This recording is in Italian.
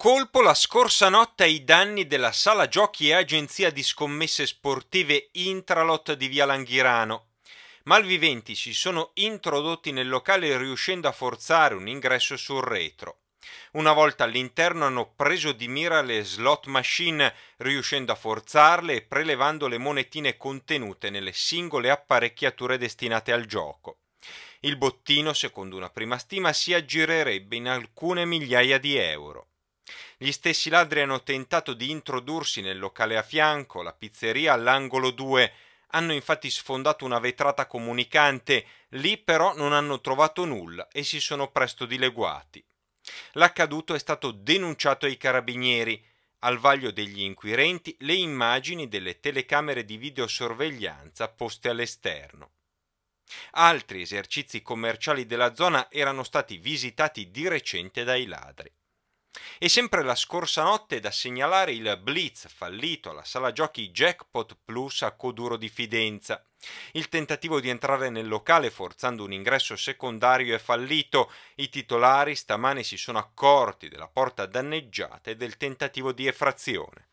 colpo la scorsa notte ai danni della sala giochi e agenzia di scommesse sportive Intralot di Via Langhirano. Malviventi si sono introdotti nel locale riuscendo a forzare un ingresso sul retro. Una volta all'interno hanno preso di mira le slot machine riuscendo a forzarle e prelevando le monetine contenute nelle singole apparecchiature destinate al gioco. Il bottino, secondo una prima stima, si aggirerebbe in alcune migliaia di euro. Gli stessi ladri hanno tentato di introdursi nel locale a fianco, la pizzeria all'angolo 2. Hanno infatti sfondato una vetrata comunicante, lì però non hanno trovato nulla e si sono presto dileguati. L'accaduto è stato denunciato ai carabinieri. Al vaglio degli inquirenti le immagini delle telecamere di videosorveglianza poste all'esterno. Altri esercizi commerciali della zona erano stati visitati di recente dai ladri. E sempre la scorsa notte è da segnalare il blitz fallito alla sala giochi Jackpot Plus a Coduro di Fidenza. Il tentativo di entrare nel locale forzando un ingresso secondario è fallito. I titolari stamane si sono accorti della porta danneggiata e del tentativo di effrazione.